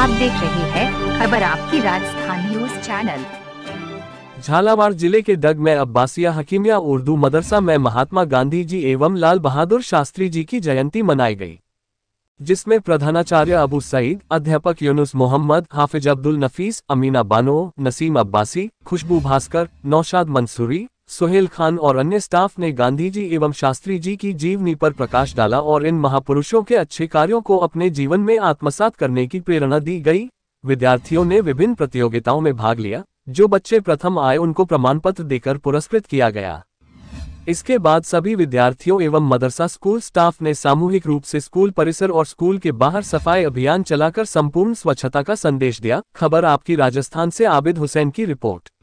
आप देख रहे हैं खबर आपकी राजस्थान न्यूज चैनल झालावाड़ जिले के डग में अब्बासिया हकीमिया उर्दू मदरसा में महात्मा गांधी जी एवं लाल बहादुर शास्त्री जी की जयंती मनाई गई जिसमें प्रधानाचार्य अबू सईद अध्यापक यूनुस मोहम्मद हाफिज अब्दुल नफीस अमीना बानो नसीम अब्बासी खुशबू भास्कर नौशाद मंसूरी सोहेल खान और अन्य स्टाफ ने गांधी जी एवं शास्त्री जी की जीवनी पर प्रकाश डाला और इन महापुरुषों के अच्छे कार्यों को अपने जीवन में आत्मसात करने की प्रेरणा दी गई विद्यार्थियों ने विभिन्न प्रतियोगिताओं में भाग लिया जो बच्चे प्रथम आए उनको प्रमाण पत्र देकर पुरस्कृत किया गया इसके बाद सभी विद्यार्थियों एवं मदरसा स्कूल स्टाफ ने सामूहिक रूप से स्कूल परिसर और स्कूल के बाहर सफाई अभियान चलाकर संपूर्ण स्वच्छता का संदेश दिया खबर आपकी राजस्थान से आबिद हुसैन की रिपोर्ट